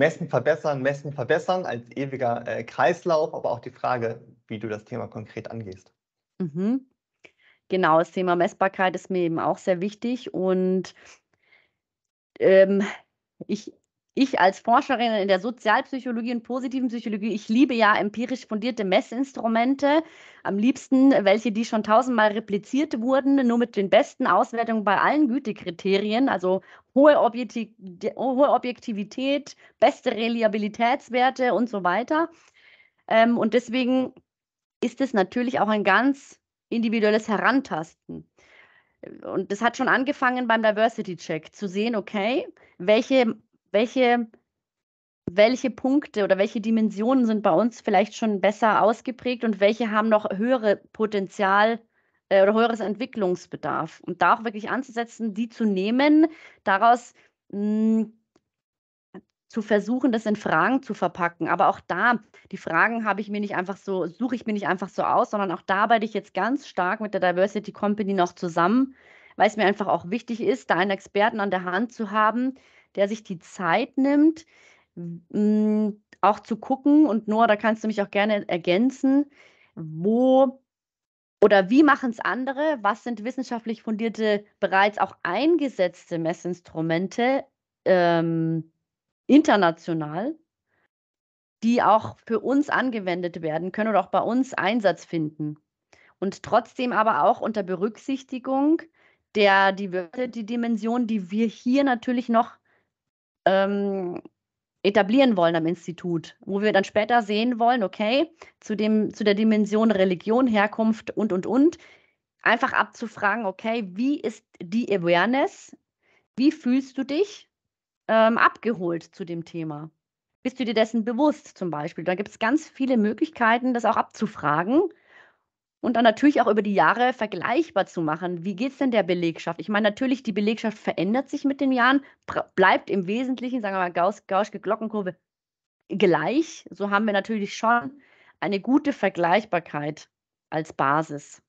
messen, verbessern, messen, verbessern als ewiger äh, Kreislauf, aber auch die Frage, wie du das Thema konkret angehst. Mhm. Genau, das Thema Messbarkeit ist mir eben auch sehr wichtig und ähm, ich ich als Forscherin in der Sozialpsychologie und positiven Psychologie, ich liebe ja empirisch fundierte Messinstrumente, am liebsten welche, die schon tausendmal repliziert wurden, nur mit den besten Auswertungen bei allen Gütekriterien, also hohe, Objektiv hohe Objektivität, beste Reliabilitätswerte und so weiter. Ähm, und deswegen ist es natürlich auch ein ganz individuelles Herantasten und das hat schon angefangen beim Diversity Check, zu sehen, okay, welche welche, welche Punkte oder welche Dimensionen sind bei uns vielleicht schon besser ausgeprägt und welche haben noch höhere Potenzial äh, oder höheres Entwicklungsbedarf. Und da auch wirklich anzusetzen, die zu nehmen, daraus mh, hm, zu versuchen, das in Fragen zu verpacken. Aber auch da, die Fragen habe ich mir nicht einfach so, suche ich mir nicht einfach so aus, sondern auch da arbeite ich jetzt ganz stark mit der Diversity Company noch zusammen, weil es mir einfach auch wichtig ist, da einen Experten an der Hand zu haben, der sich die Zeit nimmt, hm, auch zu gucken. Und Noah, da kannst du mich auch gerne ergänzen, wo oder wie machen es andere? Was sind wissenschaftlich fundierte, bereits auch eingesetzte Messinstrumente ähm, international, die auch für uns angewendet werden können oder auch bei uns Einsatz finden? Und trotzdem aber auch unter Berücksichtigung der die, die Dimension, die wir hier natürlich noch ähm, etablieren wollen am Institut, wo wir dann später sehen wollen, okay, zu, dem, zu der Dimension Religion, Herkunft und, und, und, einfach abzufragen, okay, wie ist die Awareness? Wie fühlst du dich ähm, abgeholt zu dem Thema? Bist du dir dessen bewusst zum Beispiel? Da gibt es ganz viele Möglichkeiten, das auch abzufragen und dann natürlich auch über die Jahre vergleichbar zu machen. Wie geht es denn der Belegschaft? Ich meine, natürlich, die Belegschaft verändert sich mit den Jahren, bleibt im Wesentlichen, sagen wir mal, Gauss, Gauschke Glockenkurve gleich. So haben wir natürlich schon eine gute Vergleichbarkeit als Basis.